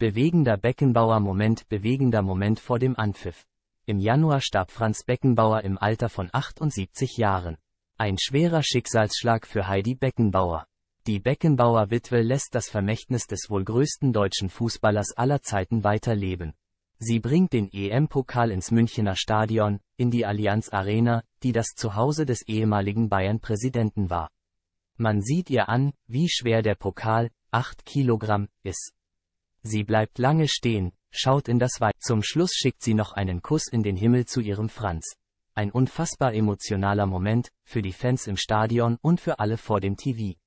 Bewegender Beckenbauer Moment Bewegender Moment vor dem Anpfiff. Im Januar starb Franz Beckenbauer im Alter von 78 Jahren. Ein schwerer Schicksalsschlag für Heidi Beckenbauer. Die Beckenbauer Witwe lässt das Vermächtnis des wohl größten deutschen Fußballers aller Zeiten weiterleben. Sie bringt den EM-Pokal ins Münchener Stadion, in die Allianz Arena, die das Zuhause des ehemaligen Bayern-Präsidenten war. Man sieht ihr an, wie schwer der Pokal, 8 Kilogramm, ist. Sie bleibt lange stehen, schaut in das Weib. Zum Schluss schickt sie noch einen Kuss in den Himmel zu ihrem Franz. Ein unfassbar emotionaler Moment, für die Fans im Stadion und für alle vor dem TV.